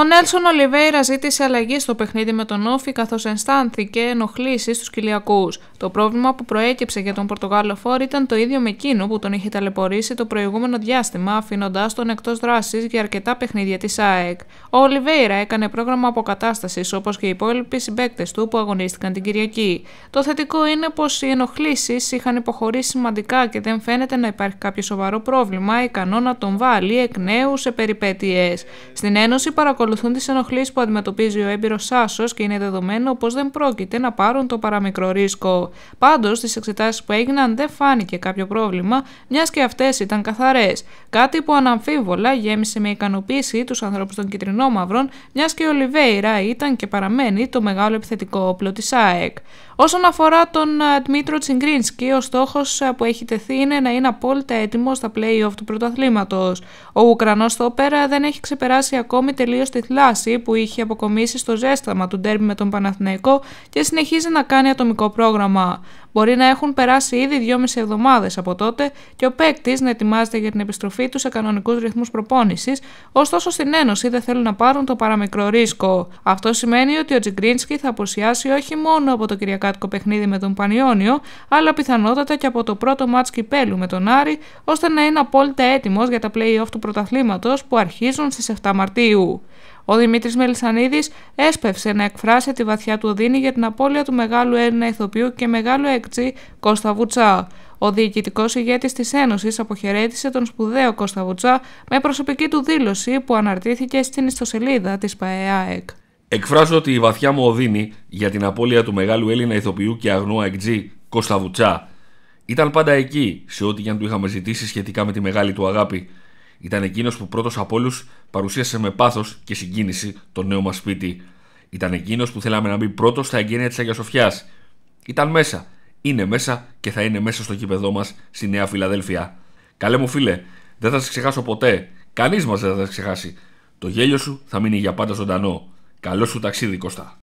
Ο Νέλσον Ολιβέηρα ζήτησε αλλαγή στο παιχνίδι με τον Όφη καθώς αισθάνθηκε ενοχλήσεις στους κοιλιακού. Το πρόβλημα που προέκυψε για τον Πορτογάλο Φόρ ήταν το ίδιο με εκείνο που τον είχε ταλαιπωρήσει το προηγούμενο διάστημα, αφήνοντάς τον εκτός δράσης για αρκετά παιχνίδια της ΑΕΚ. Ο Ολιβέηρα έκανε πρόγραμμα αποκατάστασης όπως και οι υπόλοιποι συμπαίκτες του που αγωνίστηκαν την Κυριακή. Το θετικό είναι πως οι ενοχλήσεις είχαν υποχωρήσει σημαντικά και δεν φαίνεται να υπάρχει κάποιο σοβαρό πρόβλημα ικανό να τον βάλει εκ νέου σε περιπέτειες. Στην Ένωση παρακολουθεί ακολουθούν τις ενοχλήσεις που αντιμετωπίζει ο έμπειρος Σάσος και είναι δεδομένο πως δεν πρόκειται να πάρουν το παραμικρό ρίσκο. Πάντως, στι εξετάσεις που έγιναν δεν φάνηκε κάποιο πρόβλημα, μιας και αυτές ήταν καθαρές. Κάτι που αναμφίβολα γέμισε με ικανοποίηση τους ανθρώπους των Κιτρινόμαυρων, μιας και ο Λιβέιρα ήταν και παραμένει το μεγάλο επιθετικό όπλο της ΑΕΚ. Όσον αφορά τον Δημήτρο Τσιγκρίνσκι, ο στόχος που έχει τεθεί είναι να είναι απόλυτα έτοιμος στα playoff του πρωταθλήματος. Ο Ουκρανός πέρα δεν έχει ξεπεράσει ακόμη τελείως τη θλάση που είχε αποκομίσει στο ζέσταμα του ντέρμπι με τον Παναθηναϊκό και συνεχίζει να κάνει ατομικό πρόγραμμα. Μπορεί να έχουν περάσει ήδη δυόμιση εβδομάδες από τότε και ο παίκτης να ετοιμάζεται για την επιστροφή του σε κανονικούς ρυθμούς προπόνησης, ωστόσο στην Ένωση δεν θέλουν να πάρουν το παραμικρό ρίσκο. Αυτό σημαίνει ότι ο Τζιγκρίνσκι θα αποσιάσει όχι μόνο από το κυριακάτικο παιχνίδι με τον Πανιόνιο, αλλά πιθανότατα και από το πρώτο μάτς κυπέλου με τον Άρη, ώστε να είναι απόλυτα έτοιμος για τα playoff του πρωταθλήματος που αρχίζουν στις 7 Μαρτίου. Ο Δημήτρης Μελισανίδης έσπευσε να εκφράσει τη βαθιά του οδύνη για την απώλεια του μεγάλου Έλληνα ηθοποιού και μεγάλου εκτζή Κώστα Βουτσά. Ο διοικητικός ηγέτης της Ένωσης αποχαιρέτησε τον σπουδαίο Κώστα Βουτσά με προσωπική του δήλωση που αναρτήθηκε στην ιστοσελίδα της ΠαΕΑΕΚ. Εκφράζω ότι η βαθιά μου οδύνη για την απώλεια του μεγάλου Έλληνα ηθοποιού και αγνού εκτζή Κώστα Βουτσά. Ήταν πάντα εκεί σε ό,τι και αν του είχαμε ζητήσει σχετικά με τη μεγάλη του αγάπη ήταν εκείνος που πρώτος από όλους παρουσίασε με πάθος και συγκίνηση το νέο μας σπίτι. Ήταν εκείνος που θέλαμε να μπει πρώτος στα εγγένεια της Αγίας Ήταν μέσα, είναι μέσα και θα είναι μέσα στο κήπεδό μας στη Νέα Φιλαδέλφια. Καλέ μου φίλε, δεν θα σε ξεχάσω ποτέ. Κανείς μας δεν θα σε ξεχάσει. Το γέλιο σου θα μείνει για πάντα ζωντανό. Καλό σου ταξίδι, Κώστα.